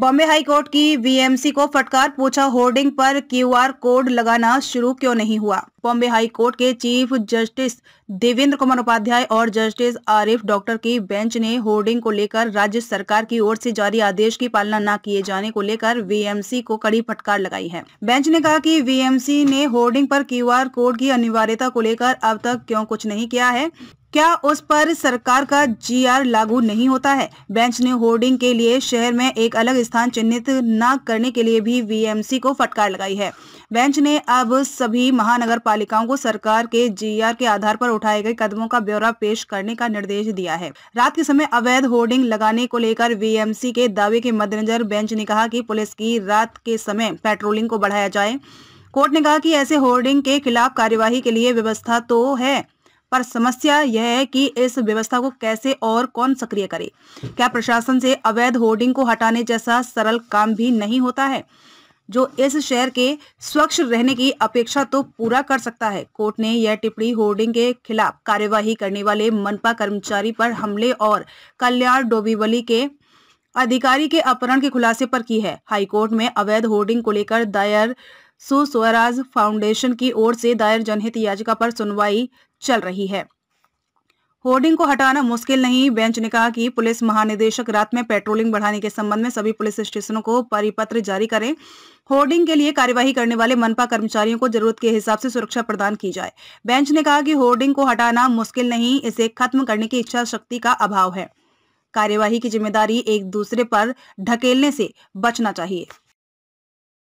Bombay high court की BMC को फटकार पूछा होर्डिंग पर क्यूआर कोड लगाना शुरू क्यों नहीं हुआ बॉम्बे हाई कोर्ट के चीफ जस्टिस देवेंद्र कुमार उपाध्याय और जस्टिस आरिफ डॉक्टर की बेंच ने होर्डिंग को लेकर राज्य सरकार की ओर से जारी आदेश की पालना न किए जाने को लेकर वीएमसी को कड़ी फटकार लगाई है बेंच ने कहा कि वीएमसी ने होर्डिंग पर क्यूआर कोड की अनिवार्यता को लेकर अब तक क्यों कुछ नहीं किया है क्या उस पर सरकार का जीआर लागू नहीं होता है बेंच ने होर्डिंग के लिए शहर में एक अलग स्थान चिन्हित न करने के लिए भी वीएमसी को फटकार लगाई है बेंच ने अब सभी महानगर पालिकाओं को सरकार के जीआर के आधार पर उठाए गए कदमों का ब्यौरा पेश करने का निर्देश दिया है रात के समय अवैध होर्डिंग लगाने को लेकर वीएमसी के दावे के मद्देनजर बेंच ने कहा की पुलिस की रात के समय पेट्रोलिंग को बढ़ाया जाए कोर्ट ने कहा कि ऐसे होर्डिंग के खिलाफ कार्यवाही के लिए व्यवस्था तो है पर समस्या यह है कि इस व्यवस्था को कैसे और कौन सक्रिय करे क्या प्रशासन से अवैध होर्डिंग को हटाने जैसा सरल काम भी नहीं होता है जो इस शहर के स्वच्छ रहने की अपेक्षा तो पूरा कर सकता है कोर्ट ने यह टिप्पणी होर्डिंग के खिलाफ कार्यवाही करने वाले मनपा कर्मचारी पर हमले और कल्याण डोबीवली के अधिकारी के अपहरण के खुलासे पर की है हाईकोर्ट में अवैध होर्डिंग को लेकर दायर सुस्वराज फाउंडेशन की ओर से दायर जनहित याचिका पर सुनवाई चल रही है होर्डिंग को हटाना मुश्किल नहीं बेंच ने कहा कि पुलिस महानिदेशक रात में पेट्रोलिंग बढ़ाने के संबंध में सभी पुलिस स्टेशनों को परिपत्र जारी करें होर्डिंग के लिए कार्यवाही करने वाले मनपा कर्मचारियों को जरूरत के हिसाब से सुरक्षा प्रदान की जाए बेंच ने कहा कि होर्डिंग को हटाना मुश्किल नहीं इसे खत्म करने की इच्छा शक्ति का अभाव है कार्यवाही की जिम्मेदारी एक दूसरे पर ढकेलने से बचना चाहिए